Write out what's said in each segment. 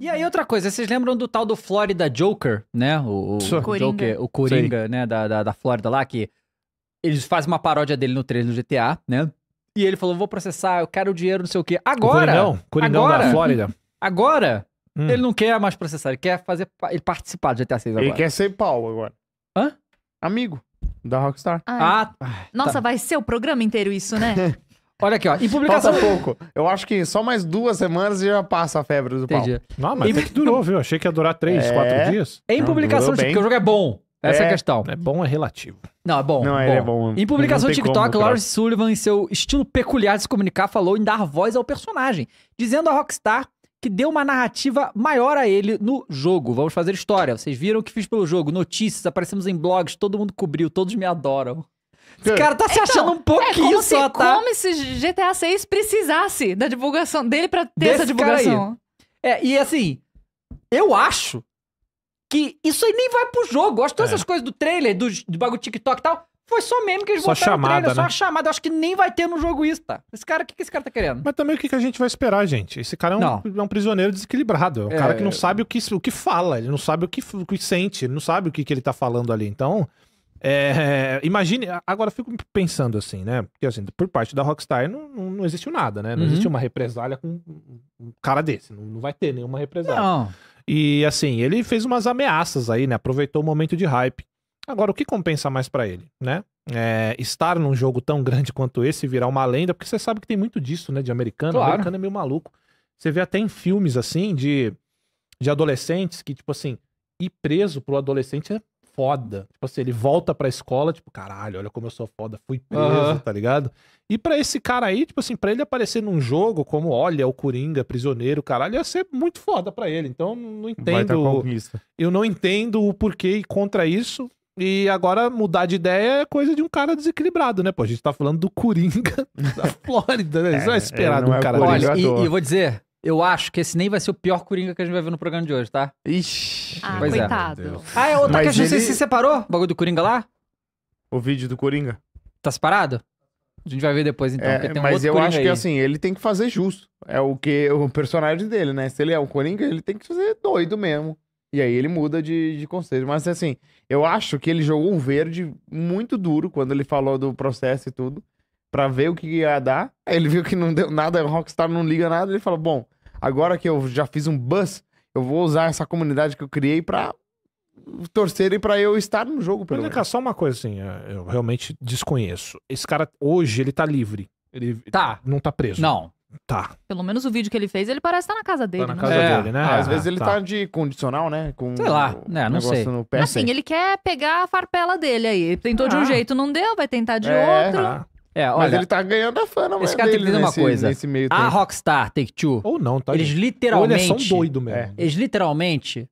E aí, outra coisa, vocês lembram do tal do Florida Joker, né? O, o Coringa. Joker, o Coringa, né? Da, da, da Flórida lá, que eles fazem uma paródia dele no 3 no GTA, né? E ele falou: vou processar, eu quero dinheiro, não sei o quê. Agora! O Coringão, Coringão agora, da Flórida. Agora, hum. ele não quer mais processar, ele quer fazer. Ele participar do GTA 6 agora. Ele quer ser pau agora. Hã? Amigo. Da Rockstar. Ai. Ah. Nossa, tá. vai ser o programa inteiro isso, né? Olha aqui, ó. E publicação. Falta pouco. Eu acho que só mais duas semanas e já passa a febre do pau. Não, mas até que durou, viu? Achei que ia durar três, É. quatro dias. Em publicação, durou porque o jogo é bom. Essa é, a é. questão. É bom, é relativo. Não, é bom. Não, é bom. Em publicação de do TikTok, Lawrence Sullivan, em seu estilo peculiar de se comunicar, falou em dar voz ao personagem, dizendo à Rockstar que deu uma narrativa maior a ele no jogo. Vamos fazer história. Vocês viram o que fiz pelo jogo? Notícias, aparecemos em blogs, todo mundo cobriu, todos me adoram. Esse cara tá se então, achando um pouquinho é só, se, tá? Como se GTA 6 precisasse da divulgação dele pra ter Desse essa divulgação. É, e assim, eu acho que isso aí nem vai pro jogo. Eu acho que todas é. essas coisas do trailer, do, do bagulho TikTok e tal, foi só mesmo que eles só botaram chamada, no trailer, né? só a chamada. Eu acho que nem vai ter no jogo isso, tá? Esse cara, o que, que esse cara tá querendo? Mas também o que, que a gente vai esperar, gente? Esse cara é um, é um prisioneiro desequilibrado. É um é... cara que não sabe o que, o que fala, ele não sabe o que, o que sente, ele não sabe o que, que ele tá falando ali. Então, é, imagine, agora fico pensando assim, né? Porque assim, por parte da Rockstar não, não, não existiu nada, né? Não uhum. existiu uma represália com um cara desse, não, não vai ter nenhuma represália. Não. E assim, ele fez umas ameaças aí, né? Aproveitou o momento de hype. Agora, o que compensa mais para ele, né? É, estar num jogo tão grande quanto esse virar uma lenda, porque você sabe que tem muito disso, né? De americano. Claro. O americano é meio maluco. Você vê até em filmes assim de, de adolescentes que, tipo assim, ir preso pro adolescente é foda. Tipo assim, ele volta pra escola, tipo, caralho, olha como eu sou foda, fui preso, uhum. tá ligado? E para esse cara aí, tipo assim, pra ele aparecer num jogo como, olha, o Coringa, prisioneiro, caralho, ia ser muito foda pra ele. Então, não entendo. Eu não entendo o porquê e contra isso. E agora mudar de ideia é coisa de um cara desequilibrado, né? Pô, a gente tá falando do Coringa da Flórida, né? Isso é, é, é esperado é, um cara desse. Olha, e, e eu vou dizer, eu acho que esse nem vai ser o pior Coringa que a gente vai ver no programa de hoje, tá? Ixi. Ah, pois é. coitado. É. Ah, é outra Mas questão. Ele... se separou? O bagulho do Coringa lá? O vídeo do Coringa. Tá separado? A gente vai ver depois, então. É, um mas eu acho que assim, ele tem que fazer justo. É o que o personagem dele, né? Se ele é um Coringa, ele tem que fazer doido mesmo. E aí ele muda de, de conceito. Mas assim, eu acho que ele jogou um verde muito duro quando ele falou do processo e tudo. Pra ver o que ia dar. Aí ele viu que não deu nada, o Rockstar não liga nada, ele falou: bom, agora que eu já fiz um bus eu vou usar essa comunidade que eu criei para torcerem para eu estar no jogo. Pelo Mas, cara, só uma coisa assim, é, eu realmente desconheço. Esse cara, hoje, ele tá livre. Ele tá. não tá preso. Não. Tá. Pelo menos o vídeo que ele fez, ele parece estar tá na casa dele. Tá na né? casa é. dele, né? Ah, às vezes ele tá. tá. de condicional, né? Com sei lá, né? não sei. No pé, assim, ele quer pegar a farpela dele aí. Tentou ah. de um ah. jeito, não deu, vai tentar de é. outro. Ah. É, olha, Mas ele tá ganhando a fama, mano. Esse cara tem que dizer uma coisa. Nesse meio a Rockstar Take Two. Ou não, tá? Eles literalmente. Eles são doido mesmo. É, eles literalmente.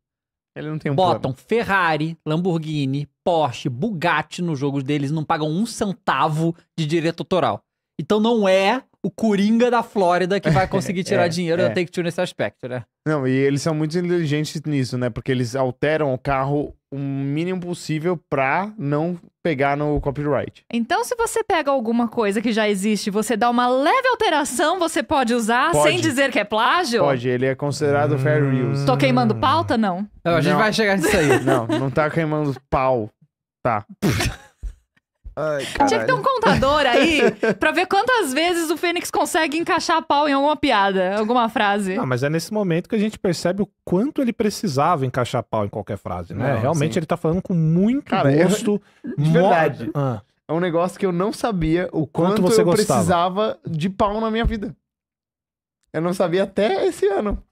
Ele não tem um botam problema. Ferrari, Lamborghini, Porsche, Bugatti nos jogos deles não pagam um centavo de direito autoral. Então não é o Coringa da Flórida que vai conseguir tirar é, dinheiro é. da Take-Two nesse aspecto, né? Não, e eles são muito inteligentes nisso, né? Porque eles alteram o carro o mínimo possível pra não pegar no copyright. Então, se você pega alguma coisa que já existe, você dá uma leve alteração, você pode usar pode. sem dizer que é plágio? Pode, ele é considerado hum... fair use. Tô queimando pauta, não? Não, a gente vai chegar nisso aí. não, não tá queimando pau. Tá. Ai, Tinha que ter um contador aí pra ver quantas vezes o Fênix consegue encaixar a pau em alguma piada, alguma frase. Não, mas é nesse momento que a gente percebe o quanto ele precisava encaixar a pau em qualquer frase, né? Não, Realmente sim. ele tá falando com muito Cara, gosto. Eu... De verdade. Ah. É um negócio que eu não sabia o quanto, quanto você eu gostava. precisava de pau na minha vida. Eu não sabia até esse ano.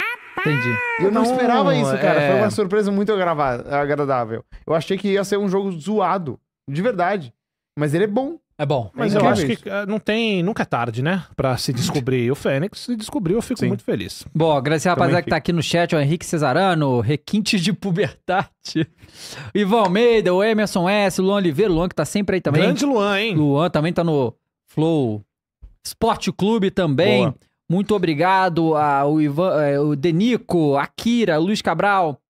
Entendi. Eu não, não esperava isso, cara. É... Foi uma surpresa muito agradável. Eu achei que ia ser um jogo zoado. De verdade. Mas ele é bom. É bom. Mas é eu acho que eh, não tem, nunca é tarde, né? Pra se descobrir o Fênix. Se descobrir, eu fico Sim. muito feliz. Bom, agradecer a rapaziada que tá aqui no chat, o Henrique Cesarano, Requintes de Puberdade, Ivan Almeida, o Emerson S, o Luan Oliveira, o Luan que tá sempre aí também. Grande Luan, hein? Luan também tá no Flow Esporte Clube também. Boa. Muito obrigado ao Ivan, ao eh, Denico, Akira, Luiz Cabral,